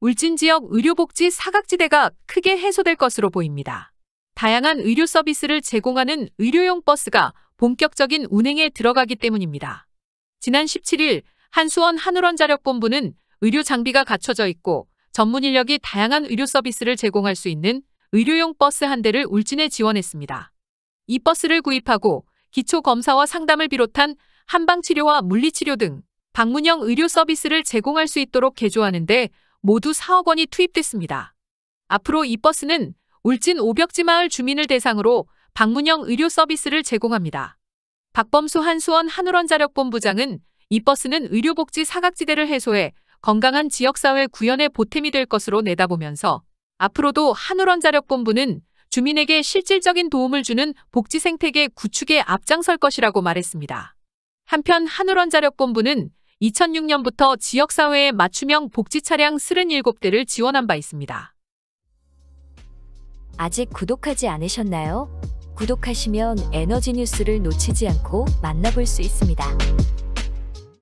울진 지역 의료복지 사각지대가 크게 해소될 것으로 보입니다. 다양한 의료 서비스를 제공하는 의료용 버스가 본격적인 운행에 들어가기 때문입니다. 지난 17일 한수원 한울원자력본부는 의료 장비가 갖춰져 있고 전문 인력이 다양한 의료 서비스를 제공할 수 있는 의료용 버스 한 대를 울진에 지원했습니다. 이 버스를 구입하고 기초 검사와 상담을 비롯한 한방치료와 물리치료 등 방문형 의료 서비스를 제공할 수 있도록 개조하는데 모두 4억 원이 투입됐습니다. 앞으로 이 버스는 울진 오벽지 마을 주민을 대상으로 방문형 의료 서비스를 제공합니다. 박범수 한수원 한울원자력본부장은 이 버스는 의료복지 사각지대를 해소해 건강한 지역사회 구현의 보탬이 될 것으로 내다보면서 앞으로도 한울원자력본부는 주민에게 실질적인 도움을 주는 복지 생태계 구축에 앞장설 것이라고 말했습니다. 한편 한울원자력본부는 2006년부터 지역사회에 맞춤형 복지 차량 37대를 지원한 바 있습니다. 아직 구독하지 않으셨나요? 구독하시면 에너지 뉴스를 놓치지 않고 만나볼 수 있습니다.